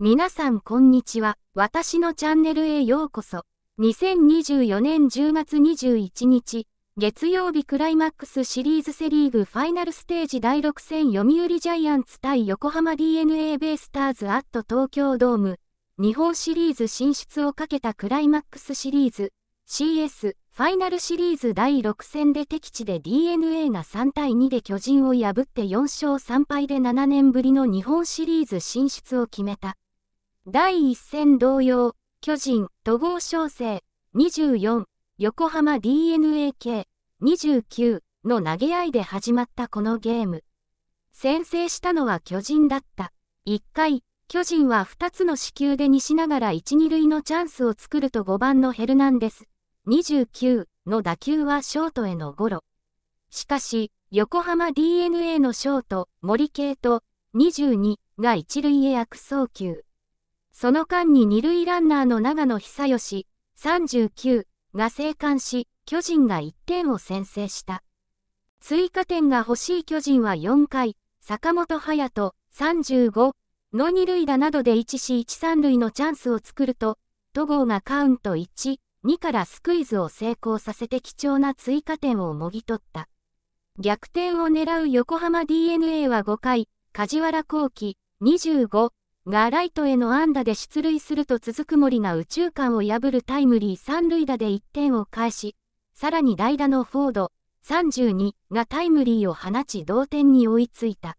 皆さんこんにちは。私のチャンネルへようこそ。2024年10月21日、月曜日クライマックスシリーズセリーグファイナルステージ第6戦読売ジャイアンツ対横浜 d n a ベイスターズアット東京ドーム。日本シリーズ進出をかけたクライマックスシリーズ CS ファイナルシリーズ第6戦で敵地で d n a が3対2で巨人を破って4勝3敗で7年ぶりの日本シリーズ進出を決めた。第1戦同様、巨人、戸郷翔征、24、横浜 DeNA 系、29の投げ合いで始まったこのゲーム。先制したのは巨人だった。1回、巨人は2つの死球でにしながら1、2塁のチャンスを作ると5番のヘルナンデス、29の打球はショートへのゴロ。しかし、横浜 DeNA のショート、森系と22が1塁へ悪送球。その間に二塁ランナーの長野久義、39が生還し、巨人が1点を先制した。追加点が欲しい巨人は4回、坂本勇人、35の二塁打などで1死1三塁のチャンスを作ると、戸郷がカウント1、2からスクイズを成功させて貴重な追加点をもぎ取った。逆転を狙う横浜 DeNA は5回、梶原幸25がライトへの安打で出塁すると続く森が右中間を破るタイムリー三塁打で1点を返し、さらに代打のフォード32がタイムリーを放ち同点に追いついた。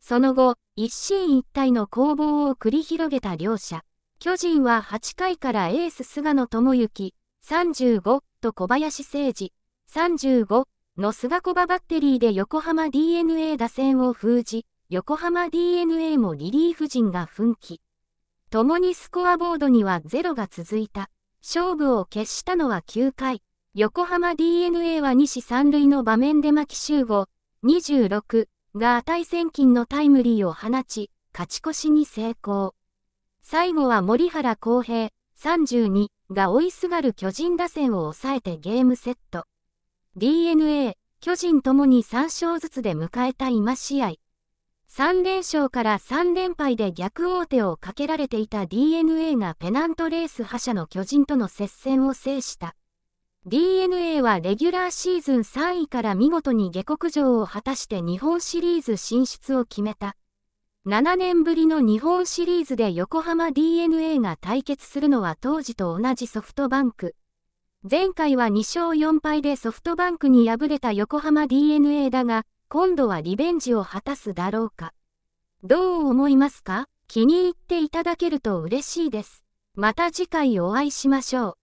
その後、一進一退の攻防を繰り広げた両者。巨人は8回からエース菅野智之35と小林誠治35の菅小場バッテリーで横浜 DeNA 打線を封じ、横浜 DeNA もリリーフ陣が奮起。共にスコアボードにはゼロが続いた。勝負を決したのは9回。横浜 DeNA は西3塁の場面で牧集合、26が値千金のタイムリーを放ち、勝ち越しに成功。最後は森原康平、32が追いすがる巨人打線を抑えてゲームセット。DeNA、巨人ともに3勝ずつで迎えた今試合。3連勝から3連敗で逆王手をかけられていた DNA がペナントレース覇者の巨人との接戦を制した。DNA はレギュラーシーズン3位から見事に下克上を果たして日本シリーズ進出を決めた。7年ぶりの日本シリーズで横浜 DNA が対決するのは当時と同じソフトバンク。前回は2勝4敗でソフトバンクに敗れた横浜 DNA だが、今度はリベンジを果たすだろうか。どう思いますか気に入っていただけると嬉しいです。また次回お会いしましょう。